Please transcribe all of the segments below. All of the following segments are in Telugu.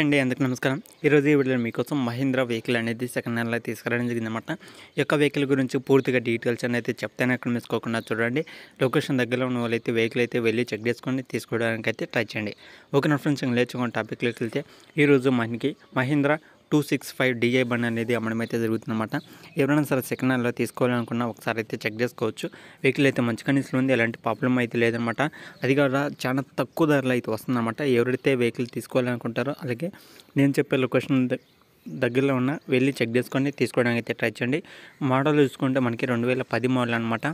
అండి అందుకు నమస్కారం ఈరోజు ఈ వీడియోలో మీకోసం మహీంద్రా వెహికల్ అనేది సెకండ్ హ్యాండ్లో తీసుకురావడం జరిగింది ఈ యొక్క వెహికల్ గురించి పూర్తిగా డీటెయిల్స్ అనేది చెప్తాను అక్కడ మిస్కోకుండా చూడండి లొకేషన్ దగ్గరలో ఉన్న వాళ్ళైతే వెహికల్ అయితే వెళ్ళి చెక్ చేసుకొని తీసుకోవడానికి అయితే ట్రై చేయండి ఓకే నా ఫ్రెండ్స్ లేచుకున్న టాపిక్లోకి వెళ్తే ఈరోజు మనకి Mahindra two six five D I బండ్ అనేది అమ్మడం అయితే జరుగుతుందన్నమాట ఎవరైనా సరే సెకండ్ హ్యాండ్లో తీసుకోవాలనుకున్నా ఒకసారి అయితే చెక్ చేసుకోవచ్చు వెహికల్ అయితే మంచి కండిషన్ ఉంది ఎలాంటి ప్రాబ్లం అయితే లేదనమాట అది కాదు చాలా తక్కువ ధరలో అయితే వస్తుందన్నమాట ఎవరైతే వెహికల్ తీసుకోవాలనుకుంటారో అలాగే నేను చెప్పే లొకేషన్ దగ్గరలో ఉన్న వెళ్ళి చెక్ చేసుకొని తీసుకోవడానికి అయితే ట్రై చేయండి మోడల్ చూసుకుంటే మనకి రెండు వేల పది మోడల్ అనమాట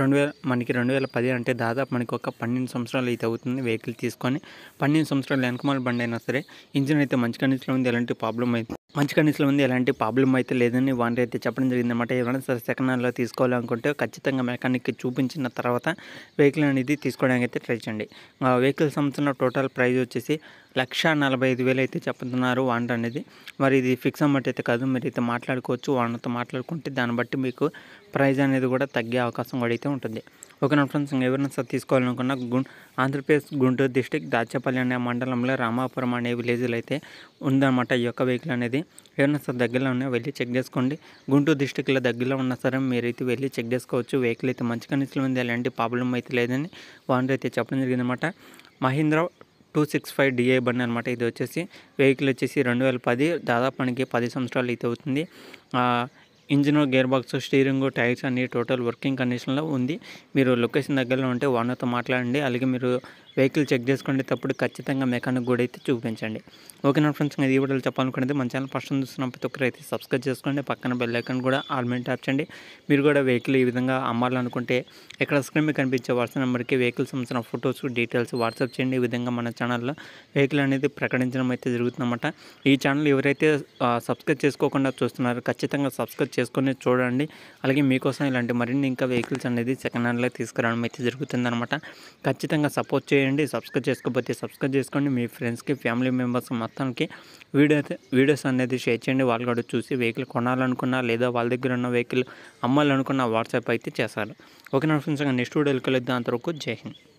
రెండు వేల మనకి రెండు వేల పది అంటే దాదాపు మనకి ఒక పన్నెండు సంవత్సరాలు అయితే అవుతుంది వెహికల్ తీసుకొని పన్నెండు సంవత్సరాలు వెనకమాల బండి అయినా సరే ఇంజిన్ అయితే మంచి కండిషన్లో ఉంది ఎలాంటి ప్రాబ్లం అయితే మంచి కండిషన్లో ఉంది ఎలాంటి ప్రాబ్లం అయితే లేదని వాళ్ళు అయితే చెప్పడం జరిగింది అనమాట ఎవరైనా సరే సెకండ్ హ్యాండ్లో తీసుకోవాలనుకుంటే ఖచ్చితంగా మెకానిక్కి చూపించిన తర్వాత వెహికల్ అనేది తీసుకోవడానికి అయితే ట్రై చేయండి వెహికల్ సంబంధించిన టోటల్ ప్రైజ్ వచ్చేసి లక్ష నలభై ఐదు వేలు అయితే చెప్తున్నారు వాండర్ అనేది మరి ఇది ఫిక్స్ అమౌంట్ అయితే కాదు మీరు అయితే మాట్లాడుకోవచ్చు వానతో మాట్లాడుకుంటే దాన్ని బట్టి మీకు ప్రైజ్ అనేది కూడా తగ్గే అవకాశం కూడా అయితే ఉంటుంది ఓకేనా ఫ్రెండ్స్ ఎవరైనా సార్ తీసుకోవాలనుకున్న గు ఆంధ్రప్రదేశ్ గుంటూరు డిస్టిక్ దాచేపల్లి అనే మండలంలో రామాపురం అనే విలేజ్లో అయితే ఉందన్నమాట ఈ యొక్క వెహికల్ అనేది ఎవరైనా సార్ దగ్గరలో ఉన్నా వెళ్ళి చెక్ చేసుకోండి గుంటూరు డిస్టిక్లో దగ్గరలో ఉన్నా సరే మీరైతే వెళ్ళి చెక్ చేసుకోవచ్చు వెహికల్ అయితే మంచి కండిషన్లో ఉంది ఎలాంటి ప్రాబ్లం అయితే లేదని వాళ్ళు అయితే చెప్పడం జరిగిందన్నమాట Mahindra two six five D I బండి అనమాట ఇది వచ్చేసి వెహికల్ వచ్చేసి రెండు వేల పది దాదాపు మనకి పది సంవత్సరాలు అయితే అవుతుంది engine gear box steering tyres అన్ని టోటల్ వర్కింగ్ కండిషన్లో ఉంది మీరు లొకేషన్ దగ్గరలో ఉంటే ఓనర్తో మాట్లాడండి అలాగే మీరు వెహికల్ చెక్ చేసుకోండి తప్పుడు ఖచ్చితంగా మెకానిక్ కూడా అయితే చూపించండి ఓకే నా ఫ్రెండ్స్ ఇది వీడియోలో చెప్పాలనుకునేది మన ఛానల్ ఫస్ట్ చూస్తున్న ప్రతి ఒక్కరు అయితే సబ్స్క్రైబ్ చేసుకోండి పక్కన బెల్ ఐకన్ కూడా ఆల్మెంట్ ట్యాప్ మీరు కూడా వెహికల్ ఈ విధంగా అమ్మాలనుకుంటే ఇక్కడ స్క్రీన్ మీద కనిపించే వాట్సాప్ నెంబర్కి వెహికల్ సంబంధించిన ఫొటోస్ డీటెయిల్స్ వాట్సాప్ చేయండి ఈ విధంగా మన ఛానల్లో వెహికల్ అనేది ప్రకటించడం అయితే జరుగుతుందన్నమాట ఈ ఛానల్ ఎవరైతే సబ్స్క్రైబ్ చేసుకోకుండా చూస్తున్నారో ఖచ్చితంగా సబ్స్క్రైబ్ చేసుకొని చూడండి అలాగే మీకోసం ఇలాంటి మరిన్ని ఇంకా వెహికల్స్ అనేది సెకండ్ హ్యాండ్లో తీసుకురావడం అయితే జరుగుతుందనమాట ఖచ్చితంగా సపోర్ట్ చేయండి సబ్స్క్రైబ్ చేసుకోకపోతే సబ్స్క్రైబ్ చేసుకోండి మీ ఫ్రెండ్స్కి ఫ్యామిలీ మెంబర్స్ మొత్తానికి వీడియో వీడియోస్ అనేది షేర్ చేయండి వాళ్ళు కూడా చూసి వెహికల్ కొనాలనుకున్నా లేదా వాళ్ళ దగ్గర ఉన్న వెహికల్ అమ్మాలనుకున్న వాట్సాప్ అయితే చేశారు ఓకే నా ఫ్రెండ్స్ నెక్స్ట్ వీడియోకి వెళ్దాం అంతవరకు జై హింద్